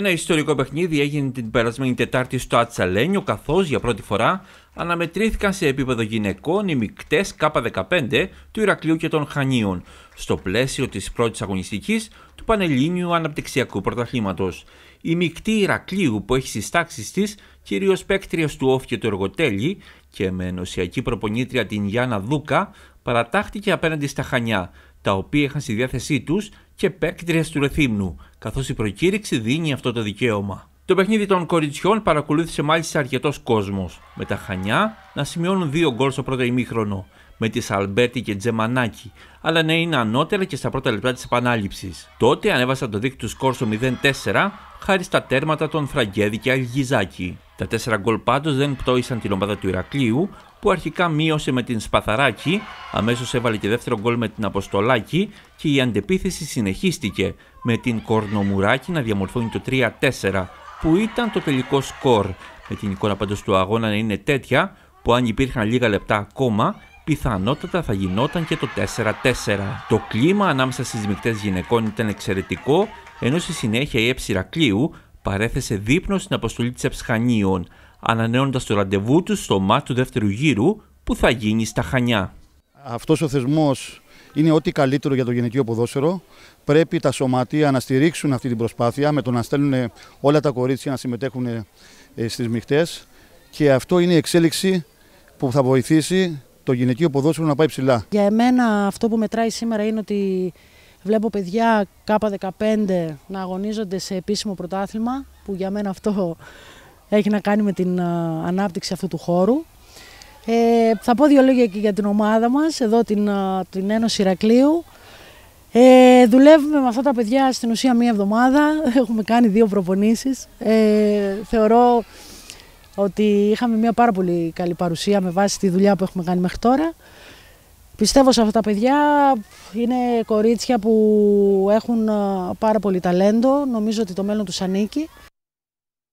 Ένα ιστορικό παιχνίδι έγινε την περασμένη Τετάρτη στο Ατσαλένιο, καθώς για πρώτη φορά αναμετρήθηκαν σε επίπεδο γυναικών οι μεικτέ K15 του Ηρακλείου και των Χανίων, στο πλαίσιο της πρώτης αγωνιστικής του Πανελλήνιου Αναπτυξιακού Πρωταθλήματος. Η μεικτή Ηρακλείου που έχει στις τάξεις της κυρίως παίκτριε του Όφ και του Εργοτέλη και με ενωσιακή προπονήτρια την Γιάννα Δούκα, παρατάχτηκε απέναντι στα Χανιά, τα οποία είχαν στη διάθεσή τους και παίκτριε του Ρεθύμνου, καθώς η προκήρυξη δίνει αυτό το δικαίωμα. Το παιχνίδι των κοριτσιών παρακολούθησε μάλιστα αρκετός κόσμος, με τα Χανιά να σημειώνουν δύο γκολ στο πρώτο ημίχρονο, με τη Σαλμπέρτη και Τζεμανάκη, αλλά να είναι ανώτερα και στα πρώτα λεπτά της επανάληψης. Τότε ανέβασαν το δίκτυο του σκορ στο 0-4 χάρη στα τέρματα των Φραγκέδη και Αλγιζάκη. Τα τέσσερα γκολ πάντως δεν πτώησαν την ομάδα του Ηρακλείου που αρχικά μείωσε με την Σπαθαράκη, αμέσως έβαλε και δεύτερο γκολ με την Αποστολάκη και η αντεπίθεση συνεχίστηκε με την Κορνομουράκη να διαμορφώνει το 3-4 που ήταν το τελικό σκορ. Με την εικόνα πάντως του αγώνα να είναι τέτοια που αν υπήρχαν λίγα λεπτά ακόμα πιθανότατα θα γινόταν και το 4-4. Το κλίμα ανάμεσα στις μικτές γυναικών ήταν εξαιρετικό ενώ στη συνέχεια η Εψηρακλείου παρέθεσε δείπνος στην αποστολή της Αψχανίων, ανανέοντας το ραντεβού τους στο μάτ του δεύτερου γύρου που θα γίνει στα Χανιά. Αυτός ο θεσμός είναι ό,τι καλύτερο για το γυναικείο ποδόσφαιρο. Πρέπει τα σωματεία να στηρίξουν αυτή την προσπάθεια με το να στέλνουν όλα τα κορίτσια να συμμετέχουν ε, ε, στις μειχτές και αυτό είναι η εξέλιξη που θα βοηθήσει το γυναικείο ποδόσφαιρο να πάει ψηλά. Για εμένα αυτό που μετράει σήμερα είναι ότι Βλέπω παιδιά K15 να αγωνίζονται σε επίσημο πρωτάθλημα, που για μένα αυτό έχει να κάνει με την ε, ανάπτυξη αυτού του χώρου. Ε, θα πω δύο λόγια και για την ομάδα μας, εδώ την, ε, την Ένωση Ιρακλείου. Ε, δουλεύουμε με αυτά τα παιδιά στην ουσία μία εβδομάδα, έχουμε κάνει δύο προπονήσεις. θεωρώ ότι είχαμε μία πάρα πολύ καλή παρουσία με βάση τη δουλειά που έχουμε κάνει μέχρι τώρα. Πιστεύω σε αυτά τα παιδιά, είναι κορίτσια που έχουν ε, πάρα πολύ ταλέντο, νομίζω ότι το μέλλον τους ανήκει.